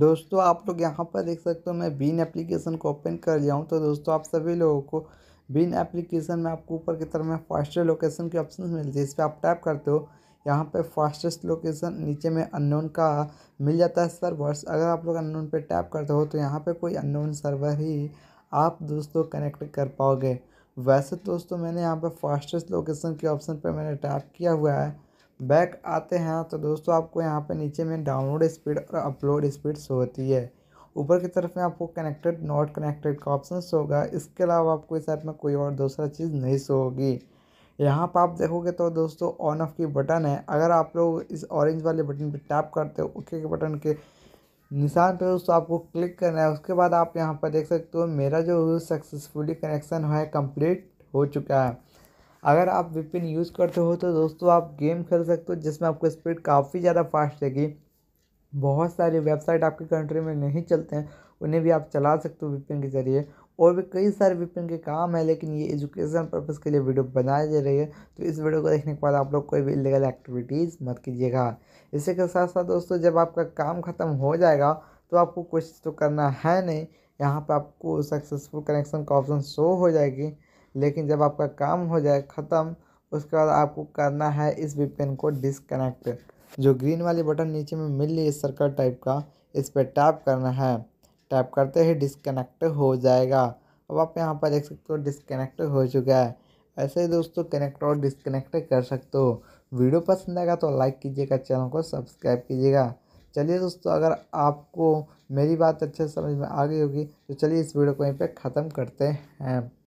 दोस्तों आप लोग यहाँ पर देख सकते हो मैं बीन एप्लीकेशन को ओपन कर लिया हूँ तो दोस्तों आप सभी लोगों को बीन एप्लीकेशन में आपको ऊपर की तरफ में फास्टेस्ट लोकेशन की ऑप्शन मिलती है इस पर आप टैप करते हो यहाँ पे फास्टेस्ट लोकेशन नीचे में अननोन का मिल जाता है सर्वर्स अगर आप लोग अननोन पे टैप करते हो तो यहाँ पे कोई अननोन सर्वर ही आप दोस्तों कनेक्ट कर पाओगे वैसे दोस्तों मैंने यहाँ पे फास्टेस्ट लोकेशन के ऑप्शन पे मैंने टैप किया हुआ है बैक आते हैं तो दोस्तों आपको यहाँ पर नीचे में डाउनलोड स्पीड और अपलोड स्पीड शो होती है ऊपर की तरफ में आपको कनेक्टेड नॉट कनेक्टेड का ऑप्शन शो होगा इसके अलावा आपको इस ऐप में कोई और दूसरा चीज़ नहीं शो होगी यहाँ पर आप देखोगे तो दोस्तों ऑन ऑफ की बटन है अगर आप लोग इस ऑरेंज वाले बटन पर टैप करते हो ओके के बटन के निशान पर दोस्तों आपको क्लिक करना है उसके बाद आप यहाँ पर देख सकते हो मेरा जो सक्सेसफुली कनेक्शन है कम्प्लीट हो चुका है अगर आप विपिन यूज़ करते हो तो दोस्तों आप गेम खेल सकते हो जिसमें आपको स्पीड काफ़ी ज़्यादा फास्ट रहेगी बहुत सारी वेबसाइट आपकी कंट्री में नहीं चलते हैं उन्हें भी आप चला सकते हो विपिन के ज़रिए और भी कई सारे विपिन के काम है लेकिन ये एजुकेशन पर्पज़ के लिए वीडियो बनाई जा रही है तो इस वीडियो को देखने के बाद आप लोग कोई भी इलीगल एक्टिविटीज़ मत कीजिएगा इसी के साथ साथ दोस्तों जब आपका काम ख़त्म हो जाएगा तो आपको कुछ तो करना है नहीं यहाँ पर आपको सक्सेसफुल कनेक्शन का ऑप्शन शो हो जाएगी लेकिन जब आपका काम हो जाए ख़त्म उसके बाद आपको करना है इस वीपीएन को डिसकनेक्ट जो ग्रीन वाली बटन नीचे में मिल रही है सर्कल टाइप का इस पर टैप करना है टैप करते ही डिसकनेक्ट हो जाएगा अब आप यहाँ पर देख सकते हो डिसकनेक्ट हो चुका है ऐसे ही दोस्तों कनेक्ट और डिसकनेक्ट कर सकते हो वीडियो पसंद आएगा तो लाइक कीजिएगा चैनल को सब्सक्राइब कीजिएगा चलिए दोस्तों अगर आपको मेरी बात अच्छे समझ में आ गई होगी तो चलिए इस वीडियो को यहीं पर ख़त्म करते हैं